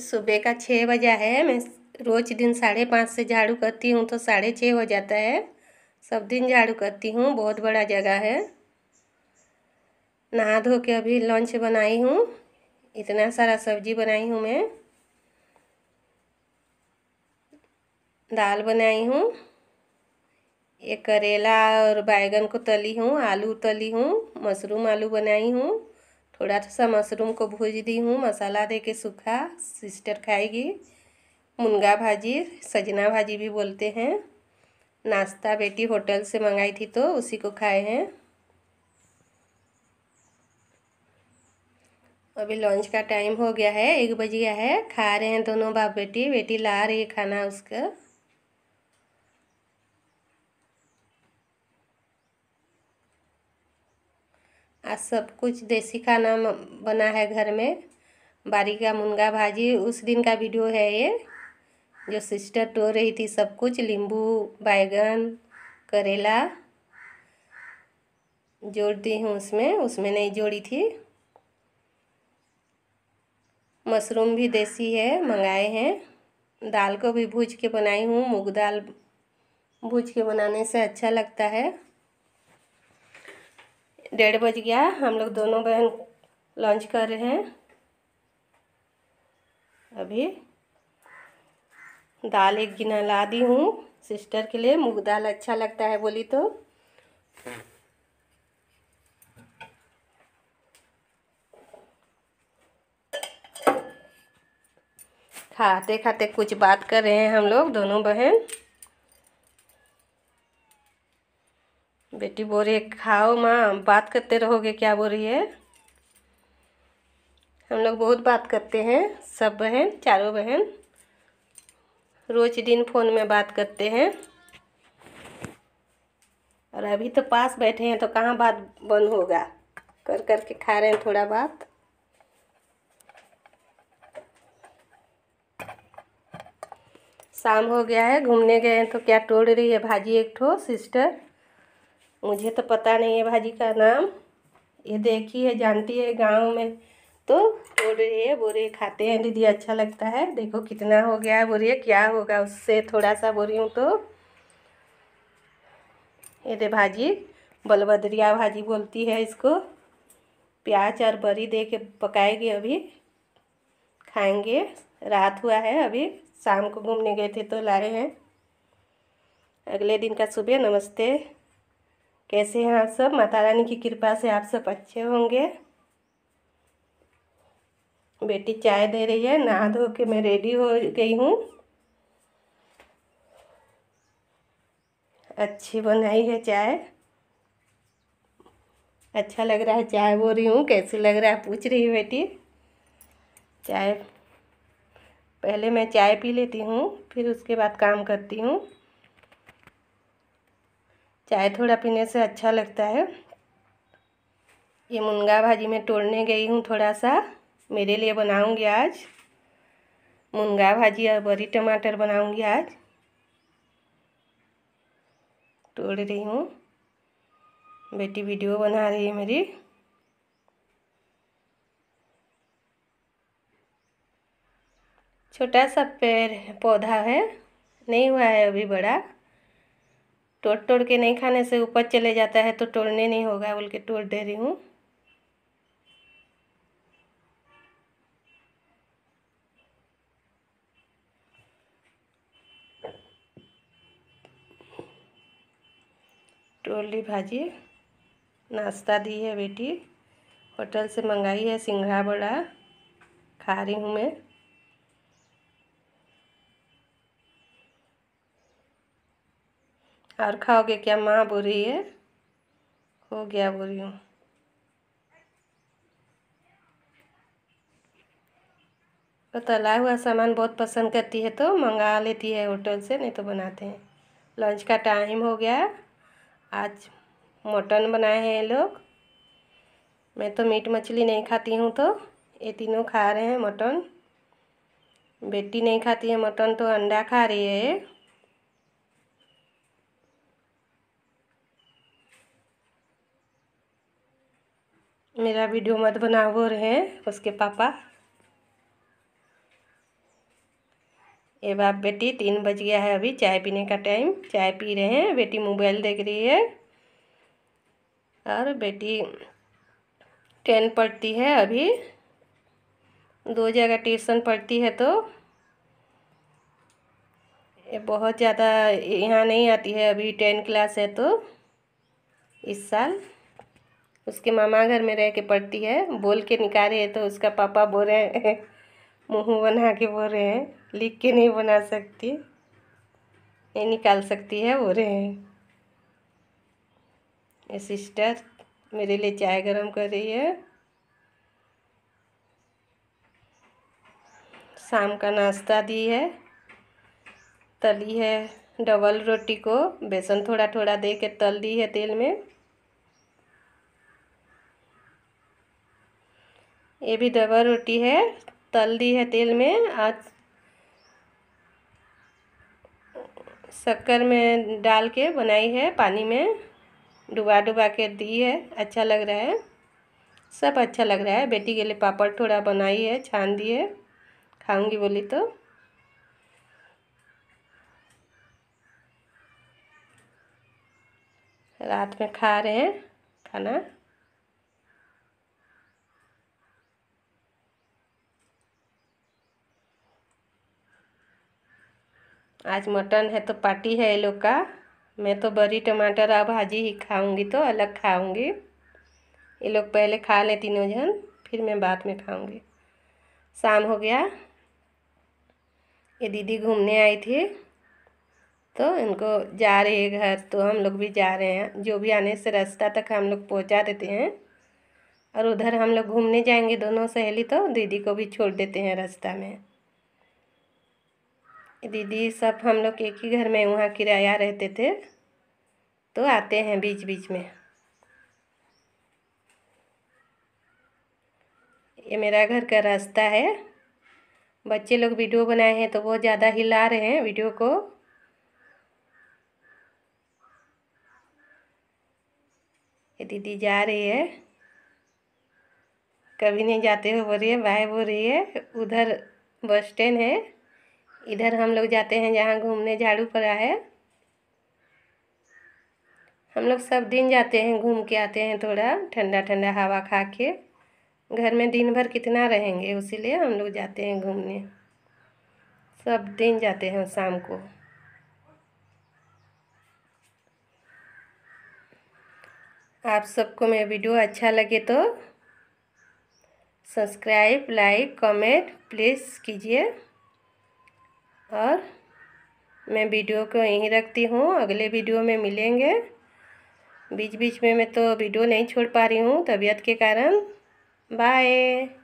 सुबह का छः बजा है मैं रोज दिन साढ़े पाँच से झाड़ू करती हूँ तो साढ़े छः हो जाता है सब दिन झाड़ू करती हूँ बहुत बड़ा जगह है नहा धो के अभी लंच बनाई हूँ इतना सारा सब्जी बनाई हूँ मैं दाल बनाई हूँ एक करेला और बैगन को तली हूँ आलू तली हूँ मशरूम आलू बनाई हूँ थोड़ा सा मशरूम को भूज दी हूँ मसाला दे के सूखा सिस्टर खाएगी मुनगा भाजी सजना भाजी भी बोलते हैं नाश्ता बेटी होटल से मंगाई थी तो उसी को खाए हैं अभी लंच का टाइम हो गया है एक बज गया है खा रहे हैं दोनों बाप बेटी बेटी ला रही है खाना उसका आज सब कुछ देसी खाना बना है घर में बारी का मुनगा भाजी उस दिन का वीडियो है ये जो सिस्टर टो रही थी सब कुछ नींबू बैगन करेला जोड़ती हूँ उसमें उसमें नहीं जोड़ी थी मशरूम भी देसी है मंगाए हैं दाल को भी भूज के बनाई हूँ मूंग दाल भूज के बनाने से अच्छा लगता है डेढ़ बज गया हम लोग दोनों बहन लंच कर रहे हैं अभी दाल एक गिना ला दी हूँ सिस्टर के लिए मूंग दाल अच्छा लगता है बोली तो खाते खाते कुछ बात कर रहे हैं हम लोग दोनों बहन बेटी बोल रही है खाओ माँ बात करते रहोगे क्या बोल रही है हम लोग बहुत बात करते हैं सब बहन चारों बहन रोज दिन फ़ोन में बात करते हैं और अभी तो पास बैठे हैं तो कहाँ बात बंद होगा कर कर के खा रहे हैं थोड़ा बात शाम हो गया है घूमने गए हैं तो क्या तोड़ रही है भाजी एक ठो सिस्टर मुझे तो पता नहीं है भाजी का नाम ये देखी है जानती है गांव में तो बोरिए बोरे खाते हैं दीदी अच्छा लगता है देखो कितना हो गया है बोरिए क्या होगा उससे थोड़ा सा बोरी हूँ तो ये दे भाजी बलभद्रिया भाजी बोलती है इसको प्याज और बरी दे के पकाएगी अभी खाएंगे रात हुआ है अभी शाम को घूमने गए थे तो लाए हैं अगले दिन का सुबह नमस्ते कैसे हैं आप सब माता रानी की कृपा से आप सब अच्छे होंगे बेटी चाय दे रही है नहा धो के मैं रेडी हो गई हूँ अच्छी बनाई है चाय अच्छा लग रहा है चाय बोल रही हूँ कैसे लग रहा है पूछ रही बेटी चाय पहले मैं चाय पी लेती हूँ फिर उसके बाद काम करती हूँ चाय थोड़ा पीने से अच्छा लगता है ये मुनगा भाजी मैं तोड़ने गई हूँ थोड़ा सा मेरे लिए बनाऊँगी आज मुनगा भाजी और बड़ी टमाटर बनाऊँगी आज तोड़ रही हूँ बेटी वीडियो बना रही है मेरी छोटा सा पेड़ पौधा है नहीं हुआ है अभी बड़ा तोड़ तोड़ के नहीं खाने से ऊपर चले जाता है तो तोड़ने नहीं होगा बोल के तोड़ दे रही हूँ टोली भाजी नाश्ता दी है बेटी होटल से मंगाई है सिंघड़ा बड़ा खा रही हूँ मैं और खाओगे क्या माँ बोल रही है हो गया बोल रही हूँ तो तला हुआ सामान बहुत पसंद करती है तो मंगा लेती है होटल से नहीं तो बनाते हैं लंच का टाइम हो गया आज मटन बनाए हैं लोग मैं तो मीट मछली नहीं खाती हूँ तो ये तीनों खा रहे हैं मटन बेटी नहीं खाती है मटन तो अंडा खा रही है मेरा वीडियो मत बना वो रहे हैं उसके पापा ये बाप बेटी तीन बज गया है अभी चाय पीने का टाइम चाय पी रहे हैं बेटी मोबाइल देख रही है और बेटी टेन पढ़ती है अभी दो जगह ट्यूशन पढ़ती है तो ये बहुत ज़्यादा यहाँ नहीं आती है अभी टेन क्लास है तो इस साल उसके मामा घर में रह के पढ़ती है बोल के निकाले है तो उसका पापा बोल रहे हैं मुँह बना के बोल रहे हैं लिख के नहीं बना सकती ये निकाल सकती है बोल रहे हैं ये सिस्टर मेरे लिए चाय गरम कर रही है शाम का नाश्ता दी है तली है डबल रोटी को बेसन थोड़ा थोड़ा दे के तल दी है तेल में ये भी दबा रोटी है तल दी है तेल में आज शक्कर में डाल के बनाई है पानी में डुबा डुबा के दी है अच्छा लग रहा है सब अच्छा लग रहा है बेटी के लिए पापड़ थोड़ा बनाई है छान दी है खाऊंगी बोली तो रात में खा रहे हैं खाना आज मटन है तो पार्टी है ये लोग का मैं तो बड़ी टमाटर और भाजी ही खाऊंगी तो अलग खाऊंगी ये लोग पहले खा लें तीनों जन फिर मैं बाद में खाऊंगी शाम हो गया ये दीदी घूमने आई थी तो इनको जा रहे है घर तो हम लोग भी जा रहे हैं जो भी आने से रास्ता तक हम लोग पहुंचा देते हैं और उधर हम लोग घूमने जाएंगे दोनों सहेली तो दीदी को भी छोड़ देते हैं रास्ता में दीदी सब हम लोग एक ही घर में वहाँ किराया रहते थे तो आते हैं बीच बीच में ये मेरा घर का रास्ता है बच्चे लोग वीडियो बनाए हैं तो बहुत ज़्यादा हिला रहे हैं वीडियो को ये दीदी जा रही है कभी नहीं जाते हो बोल रही है बाय बोल रही है उधर बस स्टैंड है इधर हम लोग जाते हैं जहाँ घूमने झाड़ू पड़ा है हम लोग सब दिन जाते हैं घूम के आते हैं थोड़ा ठंडा ठंडा हवा खा के घर में दिन भर कितना रहेंगे उसीलिए हम लोग जाते हैं घूमने सब दिन जाते हैं शाम को आप सबको मेरा वीडियो अच्छा लगे तो सब्सक्राइब लाइक कमेंट प्लीज़ कीजिए और मैं वीडियो को यहीं रखती हूँ अगले वीडियो में मिलेंगे बीच बीच में मैं तो वीडियो नहीं छोड़ पा रही हूँ तबीयत के कारण बाय